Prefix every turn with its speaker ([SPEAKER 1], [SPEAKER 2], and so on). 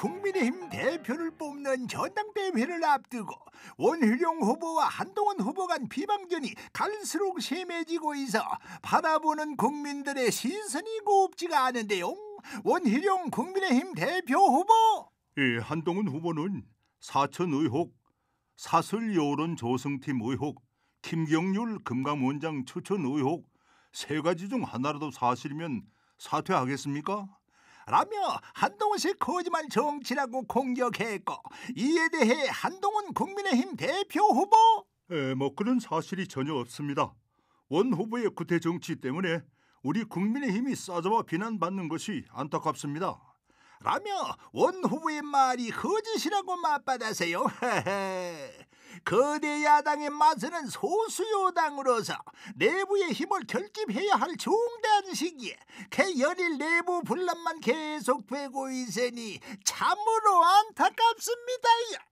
[SPEAKER 1] 국민의힘 대표를 뽑는 전당대회를 앞두고 원희룡 후보와 한동훈 후보 간 비방전이 갈수록 심해지고 있어 바라보는 국민들의 시선이 곱지가 않은데요. 원희룡 국민의힘 대표 후보!
[SPEAKER 2] 예, 한동훈 후보는 사천 의혹, 사설 여론 조성팀 의혹, 김경률 금감원장 추천 의혹 세 가지 중 하나라도 사실이면 사퇴하겠습니까?
[SPEAKER 1] 라며 한동훈 씨 거짓말 정치라고 공격했고 이에 대해 한동훈 국민의힘 대표 후보
[SPEAKER 2] 에, 예, 뭐 그런 사실이 전혀 없습니다. 원 후보의 구태 정치 때문에 우리 국민의힘이 싸잡아 비난받는 것이
[SPEAKER 1] 안타깝습니다. 라며 원 후보의 말이 거짓이라고 맞받아세요. 거대 야당의 맛에는 소수여당으로서 내부의 힘을 결집해야 할 중대한 시기에 개연일 내부 분란만 계속되고 있으니 참으로 안타깝습니다